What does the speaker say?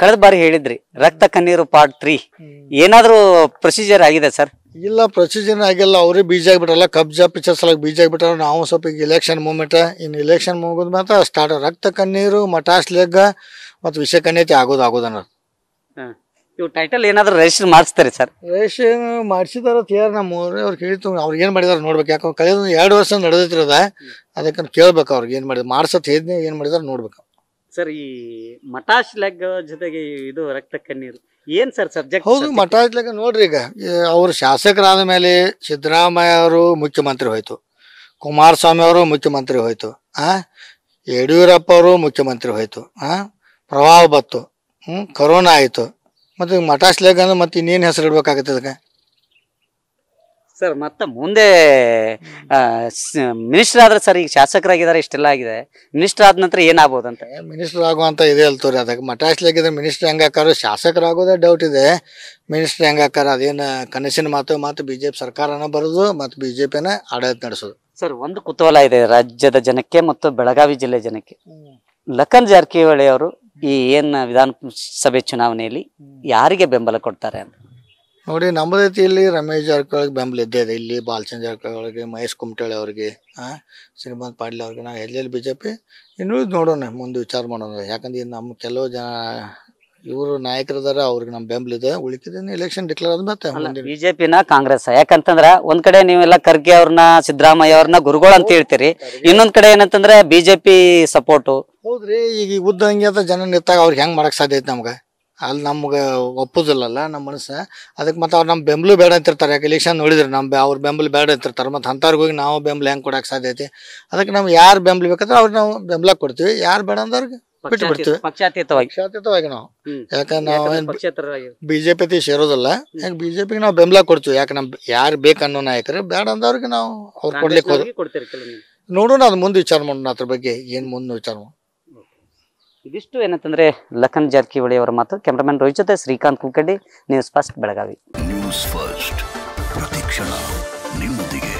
ಕಳೆದ ಬಾರಿ ಹೇಳಿದ್ರಿ ರಕ್ತ ಕಣ್ಣೀರು ಪಾರ್ಟ್ ತ್ರೀ ಏನಾದ್ರೂ ಪ್ರೊಸೀಜರ್ ಆಗಿದೆ ಸರ್ ಇಲ್ಲ ಪ್ರೊಸೀಜರ್ ಆಗಿಲ್ಲ ಅವ್ರಿಗೆ ಬೀಜ ಆಗ್ಬಿಟ್ರಲ್ಲ ಕಬ್ಜಾ ಪಿಚ್ಚರ್ ಸಲ ಬೀಜ ಆಗ್ಬಿಟ್ರ ನಾವು ಸ್ವಲ್ಪ ಈಗ ಇಲೆಕ್ಷನ್ ಮೂಮೆಂಟ್ ಇನ್ ಇಲೆಕ್ಷನ್ ಮುಗಿದ್ ಮಾತ್ರ ಸ್ಟಾರ್ಟ್ ರಕ್ತ ಕಣ್ಣೀರು ಮಟಾಸ್ ಲೆಗ್ ಮತ್ತು ವಿಷ ಕಣ್ಣೈತಿ ಆಗೋದು ಆಗೋದು ಟೈಟಲ್ ಏನಾದ್ರು ರಿಜಿಸ್ಟರ್ ಮಾಡಿಸ್ತಾರೆ ಸರ್ ರಿಜಿಸ್ಟ್ರೇಷನ್ ಮಾಡಿಸಿದಾರ ಯಾರು ನಮ್ಮ ಅವ್ರು ಕೇಳಿತು ಅವ್ರಿಗೆ ಏನು ಮಾಡಿದಾರೆ ನೋಡ್ಬೇಕು ಯಾಕಂದ್ರೆ ಕಳೆದ ಎರಡು ವರ್ಷ ನಡೆದಿರೋದ ಅದಕ್ಕೆ ಕೇಳ್ಬೇಕು ಅವ್ರಿಗೆ ಏನು ಮಾಡಿದ್ರು ಮಾಡ್ಸತ್ ಹೇಳಿದ್ನೇ ಏನು ಮಾಡಿದಾರೆ ನೋಡ್ಬೇಕು ಸರ್ ಈ ಲೆಗ್ ಜೊತೆಗೆ ಇದು ರಕ್ತ ಕಣ್ಣೀರು ಏನ್ ಸರ್ ಸಬ್ಜೆಕ್ಟ್ ಹೌದು ಲೆಗ್ ನೋಡ್ರಿ ಈಗ ಅವರು ಶಾಸಕರಾದ ಮೇಲೆ ಸಿದ್ದರಾಮಯ್ಯ ಅವರು ಮುಖ್ಯಮಂತ್ರಿ ಹೋಯ್ತು ಕುಮಾರಸ್ವಾಮಿ ಅವರು ಮುಖ್ಯಮಂತ್ರಿ ಹೋಯ್ತು ಆ ಯಡಿಯೂರಪ್ಪ ಅವರು ಮುಖ್ಯಮಂತ್ರಿ ಹೋಯ್ತು ಆ ಪ್ರವಾಹ ಬತ್ತು ಹ್ಮ್ ಕರೋನಾ ಆಯಿತು ಮತ್ತೆ ಲೆಗ್ ಅಂದ್ರೆ ಮತ್ತೆ ಇನ್ನೇನು ಹೆಸರು ಇಡ್ಬೇಕಾಗತ್ತೆ ಅದಕ್ಕೆ ಸರ್ ಮತ್ತೆ ಮುಂದೆ ಮಿನಿಸ್ಟರ್ ಆದ್ರೆ ಸರ್ ಈಗ ಶಾಸಕರಾಗಿದ್ದಾರೆ ಇಷ್ಟೆಲ್ಲ ಆಗಿದೆ ಮಿನಿಸ್ಟರ್ ಆದ ನಂತರ ಅಂತ ಮಿನಿಸ್ಟರ್ ಆಗುವಂತ ಇದೆ ಅಲ್ತವ್ರಿ ಅದಕ್ಕೆ ಮಟಾಶ್ಲಾಗಿದ್ರೆ ಮಿನಿಸ್ಟರ್ ಹೆಂಗೆ ಹಾಕಾರ ಶಾಸಕರಾಗೋದೇ ಡೌಟ್ ಇದೆ ಮಿನಿಸ್ಟರ್ ಹೆಂಗೆ ಅದೇನು ಕನಸಿನ ಮಾತು ಮತ್ತು ಬಿ ಜೆ ಪಿ ಸರ್ಕಾರನ ಬರೋದು ಮತ್ತು ಬಿ ಜೆ ಪಿನ ಆಡಳಿತ ನಡೆಸೋದು ಸರ್ ಒಂದು ಕುತೂಹಲ ಇದೆ ರಾಜ್ಯದ ಜನಕ್ಕೆ ಮತ್ತು ಬೆಳಗಾವಿ ಜಿಲ್ಲೆ ಜನಕ್ಕೆ ಲಖನ್ ಜಾರಕಿಹೊಳಿ ಅವರು ಈ ಏನು ವಿಧಾನಸಭೆ ಚುನಾವಣೆಯಲ್ಲಿ ಯಾರಿಗೆ ಬೆಂಬಲ ಕೊಡ್ತಾರೆ ಅಂತ ನೋಡಿ ನಮ್ಮದೈತಿ ಇಲ್ಲಿ ರಮೇಶ್ ಜಾರಕಿಹೊಳಿಗೆ ಬೆಂಬಲ ಇದ್ದೇ ಇದೆ ಇಲ್ಲಿ ಬಾಲಚಂದ್ರ ಜಾರಕಿಹೊಳಿ ಅವ್ರಿಗೆ ಮಹೇಶ್ ಕುಮಟಳ್ಳಿ ಅವ್ರಿಗೆ ಹಾಂ ಶ್ರೀಮಂತ್ ಪಾಟೀಲ್ ಅವ್ರಿಗೆ ನಾವು ಎಲ್ಲಿ ಬಿ ಜೆ ಪಿ ಇನ್ನೂ ನೋಡೋಣ ಮುಂದೆ ವಿಚಾರ ಮಾಡೋಣ ಯಾಕಂದ್ರೆ ನಮ್ಮ ಕೆಲವು ಜನ ಇವರು ನಾಯಕರದಾರ ಅವ್ರಿಗೆ ನಮ್ಮ ಬೆಂಬಲ ಇದೆ ಉಳಿಕಿದೇನು ಎಲೆಕ್ಷನ್ ಡಿಕ್ಲೇರ್ ಆದ ಮತ್ತೆ ಬಿಜೆಪಿ ನ ಕಾಂಗ್ರೆಸ್ ಯಾಕಂತಂದ್ರ ಒಂದ್ ಕಡೆ ನೀವೆಲ್ಲ ಖರ್ಗೆ ಅವ್ರನ್ನ ಸಿದ್ದರಾಮಯ್ಯ ಅವ್ರನ್ನ ಗುರುಗಳು ಅಂತ ಹೇಳ್ತೀರಿ ಇನ್ನೊಂದ್ ಕಡೆ ಏನಂತಂದ್ರೆ ಬಿಜೆಪಿ ಸಪೋರ್ಟ್ ಹೌದ್ರಿ ಈಗ ಉದ್ದಂಗೆ ಅಂತ ಜನ ನಿಂತಾಗ ಅವ್ರಿಗೆ ಹೆಂಗ್ ಮಾಡಕ್ ಸಾಧ್ಯ ಐತೆ ನಮ್ಗೆ ಅಲ್ಲಿ ನಮ್ಗೆ ಒಪ್ಪೋದಿಲ್ಲಲ್ಲ ನಮ್ಮ ಮನಸ್ಸ ಅದಕ್ಕೆ ಮತ್ತೆ ಅವ್ರ ನಮ್ ಬೆಂಬಲು ಬೇಡ ಅಂತಿರ್ತಾರೆ ಯಾಕೆ ಇಲೆಕ್ಷನ್ ನೋಡಿದ್ರೆ ನಮ್ ಅವ್ರ ಬೆಂಬಲ ಬೇಡ ಅಂತಿರ್ತಾರೆ ಮತ್ತು ಅಂಥವ್ರಿಗೆ ಹೋಗಿ ನಾವು ಬೆಂಬಲ ಹೆಂಗ್ ಕೊಡೋಕೆ ಸಾಧ್ಯ ಅದಕ್ಕೆ ನಮ್ಗೆ ಯಾರು ಬೆಂಬಲ ಬೇಕಂದ್ರೆ ಅವ್ರಿಗೆ ನಾವು ಬೆಂಬಲ ಕೊಡ್ತೀವಿ ಯಾರು ಬೇಡ ಅಂದವ್ರಿಗೆ ಬಿಟ್ಟು ಬಿಡ್ತೀವಿ ಪಕ್ಷಾತೀತವಾಗಿ ಪಕ್ಷಾತೀತವಾಗಿ ನಾವು ಯಾಕಂದ್ರೆ ನಾವು ಬಿಜೆಪಿ ಯಾಕೆ ಬಿಜೆಪಿ ನಾವು ಬೆಂಬಲ ಕೊಡ್ತೀವಿ ಯಾಕೆ ನಮ್ ಯಾರು ಬೇಕನ್ನೋ ನಾಯಕರು ಬೇಡ ಅಂದವ್ರಿಗೆ ನಾವು ಅವ್ರು ಕೊಡ್ಲಿಕ್ಕೆ ಹೋದ ನೋಡೋಣ ಅದ್ ಮುಂದ್ ವಿಚಾರ ಮಾಡೋಣ ಅದ್ರ ಬಗ್ಗೆ ಏನು ಮುಂದೆ ವಿಚಾರ ಮಾಡೋಣ ಇದಿಷ್ಟು ಏನಂತಂದ್ರೆ ಲಖನ್ ಜಾರಕಿಹೊಳಿ ಅವರ ಮಾತು ಕ್ಯಾಮ್ರಾಮನ್ ರೋಹಿತ್ ಜೊತೆ Srikanth Kulkaddi news first Belagavi news first ಪ್ರತಿಕ್ಷಣ ನಿಮ್ಮೊಂದಿಗೆ